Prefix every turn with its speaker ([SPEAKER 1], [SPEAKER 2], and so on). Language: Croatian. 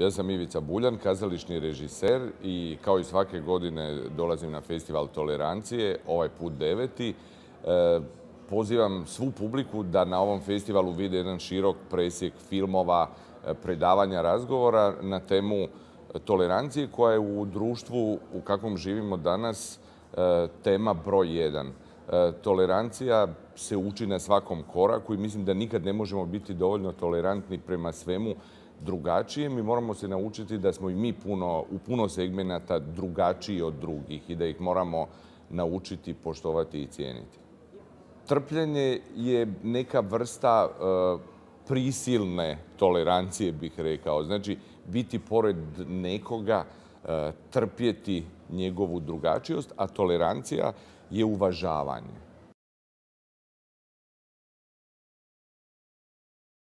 [SPEAKER 1] Ja sam Ivica
[SPEAKER 2] Buljan, kazališni režiser i kao i svake godine dolazim na festival tolerancije, ovaj put deveti. E, pozivam svu publiku da na ovom festivalu vide jedan širok presjek filmova, e, predavanja, razgovora na temu tolerancije koja je u društvu u kakvom živimo danas e, tema broj jedan. Tolerancija se uči na svakom koraku i mislim da nikad ne možemo biti dovoljno tolerantni prema svemu drugačije, mi moramo se naučiti da smo i mi u puno segmenata drugačiji od drugih i da ih moramo naučiti, poštovati i cijeniti. Trpljenje je neka vrsta e, prisilne tolerancije, bih rekao. Znači, biti pored nekoga, e, trpjeti njegovu drugačijost, a tolerancija je uvažavanje.